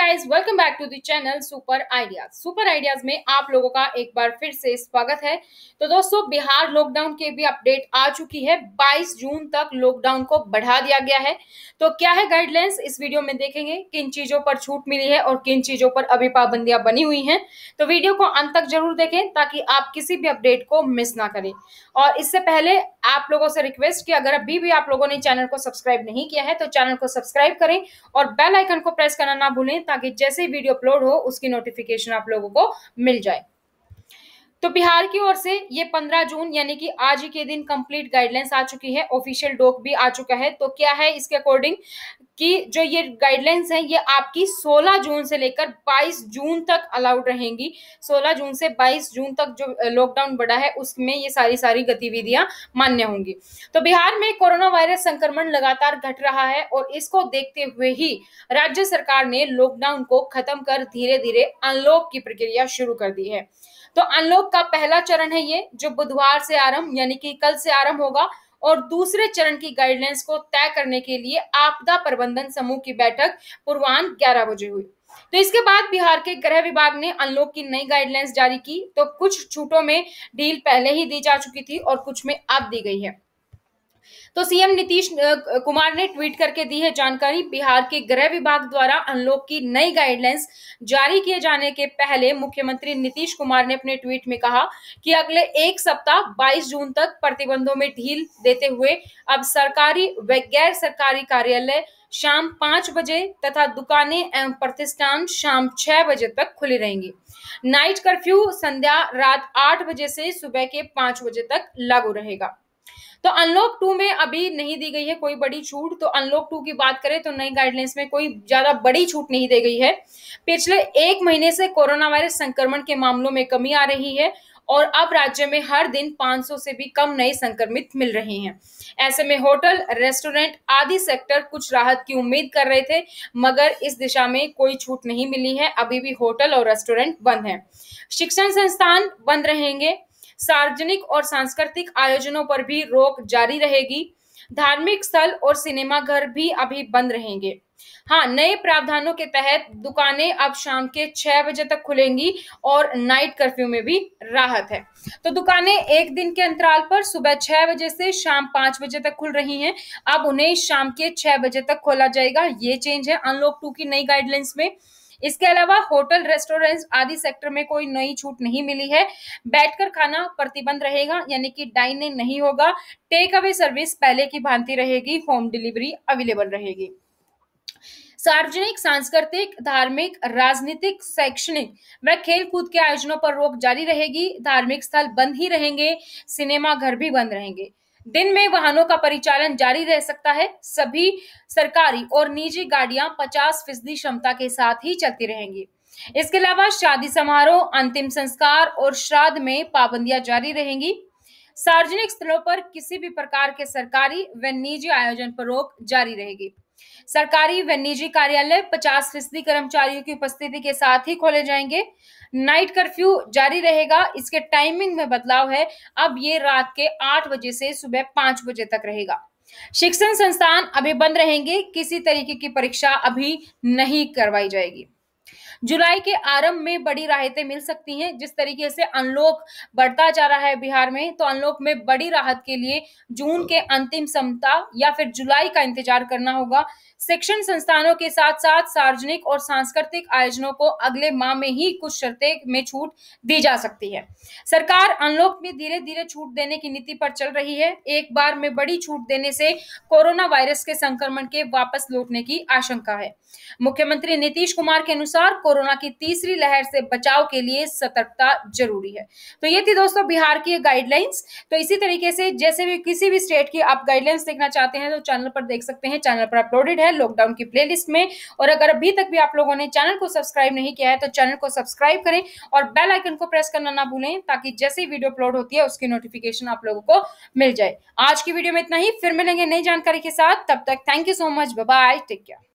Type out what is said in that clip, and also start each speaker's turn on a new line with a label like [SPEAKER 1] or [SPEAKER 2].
[SPEAKER 1] guys welcome back to the channel Super Ideas Super Ideas में आप लोगों का एक बार फिर से स्वागत है तो दोस्तों बिहार लॉकडाउन के भी अपडेट आ चुकी है 22 जून तक लॉकडाउन को बढ़ा दिया गया है तो क्या है गाइडलाइंस इस वीडियो में देखेंगे किन चीजों पर छूट मिली है और किन चीजों पर अभी पाबंदियां बनी हुई है तो वीडियो को अंत तक जरूर देखें ताकि आप किसी भी अपडेट को मिस ना करें और इससे पहले आप लोगों से रिक्वेस्ट कि अगर अभी भी आप लोगों ने चैनल को सब्सक्राइब नहीं किया है तो चैनल को सब्सक्राइब करें और बेल आइकन को प्रेस करना ना भूलें ताकि जैसे ही वीडियो अपलोड हो उसकी नोटिफिकेशन आप लोगों को मिल जाए तो बिहार की ओर से ये 15 जून यानी कि आज ही के दिन कंप्लीट गाइडलाइंस आ चुकी है ऑफिशियल डॉक भी आ चुका है तो क्या है इसके अकॉर्डिंग कि जो ये गाइडलाइंस हैं ये आपकी 16 जून से लेकर 22 जून तक अलाउड रहेंगी 16 जून से 22 जून तक जो लॉकडाउन बढ़ा है उसमें ये सारी सारी गतिविधियां मान्य होंगी तो बिहार में कोरोना वायरस संक्रमण लगातार घट रहा है और इसको देखते हुए ही राज्य सरकार ने लॉकडाउन को खत्म कर धीरे धीरे अनलॉक की प्रक्रिया शुरू कर दी है तो अनलॉक का पहला चरण है ये जो बुधवार से आरंभ यानी कि कल से आरंभ होगा और दूसरे चरण की गाइडलाइंस को तय करने के लिए आपदा प्रबंधन समूह की बैठक पूर्वान्न ग्यारह बजे हुई तो इसके बाद बिहार के गृह विभाग ने अनलॉक की नई गाइडलाइंस जारी की तो कुछ छूटों में डील पहले ही दी जा चुकी थी और कुछ में अब दी गई है तो सीएम नीतीश कुमार ने ट्वीट करके दी है जानकारी बिहार के गृह विभाग द्वारा अनलॉक की नई गाइडलाइंस जारी किए जाने के पहले मुख्यमंत्री नीतीश कुमार ने अपने ट्वीट में कहा कि अगले एक सप्ताह 22 जून तक प्रतिबंधों में ढील देते हुए अब सरकारी व गैर सरकारी कार्यालय शाम पांच बजे तथा दुकानें एवं प्रतिष्ठान शाम छह बजे तक खुले रहेंगे नाइट कर्फ्यू संध्या रात आठ बजे से सुबह के पांच बजे तक लागू रहेगा तो अनलॉक टू में अभी नहीं दी गई है कोई बड़ी छूट तो अनलॉक टू की बात करें तो नई गाइडलाइंस में कोई ज्यादा बड़ी छूट नहीं दी गई है पिछले एक महीने से कोरोना वायरस संक्रमण के मामलों में कमी आ रही है और अब राज्य में हर दिन 500 से भी कम नए संक्रमित मिल रहे हैं ऐसे में होटल रेस्टोरेंट आदि सेक्टर कुछ राहत की उम्मीद कर रहे थे मगर इस दिशा में कोई छूट नहीं मिली है अभी भी होटल और रेस्टोरेंट बंद हैं शिक्षण संस्थान बंद रहेंगे सार्वजनिक और सांस्कृतिक आयोजनों पर भी रोक जारी रहेगी धार्मिक स्थल और सिनेमाघर भी अभी बंद रहेंगे हाँ नए प्रावधानों के तहत दुकानें अब शाम के छह बजे तक खुलेंगी और नाइट कर्फ्यू में भी राहत है तो दुकानें एक दिन के अंतराल पर सुबह छह बजे से शाम पांच बजे तक खुल रही हैं अब उन्हें शाम के छह बजे तक खोला जाएगा ये चेंज है अनलॉक टू की नई गाइडलाइंस में इसके अलावा होटल रेस्टोरेंट आदि सेक्टर में कोई नई छूट नहीं मिली है बैठकर खाना प्रतिबंध रहेगा यानी कि डाइन नहीं होगा टेक अवे सर्विस पहले की भांति रहेगी होम डिलीवरी अवेलेबल रहेगी सार्वजनिक सांस्कृतिक धार्मिक राजनीतिक शैक्षणिक व खेलकूद के आयोजनों पर रोक जारी रहेगी धार्मिक स्थल बंद ही रहेंगे सिनेमा घर भी बंद रहेंगे दिन में वाहनों का परिचालन जारी रह सकता है सभी सरकारी और निजी गाड़ियां 50 फीसदी क्षमता के साथ ही चलती रहेंगी इसके अलावा शादी समारोह अंतिम संस्कार और श्राद्ध में पाबंदियां जारी रहेंगी सार्वजनिक स्थलों पर किसी भी प्रकार के सरकारी व निजी आयोजन पर रोक जारी रहेगी सरकारी व निजी कार्यालय 50 फीसदी कर्मचारियों की उपस्थिति के साथ ही खोले जाएंगे नाइट कर्फ्यू जारी रहेगा इसके टाइमिंग में बदलाव है अब ये रात के आठ बजे से सुबह पांच बजे तक रहेगा शिक्षण संस्थान अभी बंद रहेंगे किसी तरीके की परीक्षा अभी नहीं करवाई जाएगी जुलाई के आरंभ में बड़ी राहतें मिल सकती हैं जिस तरीके से अनलॉक बढ़ता जा रहा है बिहार में तो अनलॉक में बड़ी राहत के लिए जून के अंतिम समता या फिर जुलाई का इंतजार करना होगा शिक्षण संस्थानों के साथ साथ सार्वजनिक और सांस्कृतिक आयोजनों को अगले माह में ही कुछ शर्तें में छूट दी जा सकती है सरकार अनलॉक में धीरे धीरे छूट देने की नीति पर चल रही है एक बार में बड़ी छूट देने से कोरोना वायरस के संक्रमण के वापस लौटने की आशंका है मुख्यमंत्री नीतीश कुमार के अनुसार कोरोना की तीसरी लहर से बचाव के लिए सतर्कता जरूरी है तो ये थी दोस्तों बिहार की गाइडलाइंस तो इसी तरीके से जैसे भी किसी भी स्टेट की आप गाइडलाइंस देखना चाहते हैं तो चैनल पर देख सकते हैं चैनल पर अपलोडेड है लॉकडाउन की प्ले में और अगर अभी तक भी आप लोगों ने चैनल को सब्सक्राइब नहीं किया है तो चैनल को सब्सक्राइब करें और बेल आइकन को प्रेस करना ना भूलें ताकि जैसे ही वीडियो अपलोड होती है उसकी नोटिफिकेशन आप लोगों को मिल जाए आज की वीडियो में इतना ही फिर मिलेंगे नई जानकारी के साथ तब तक thank you so much bye take care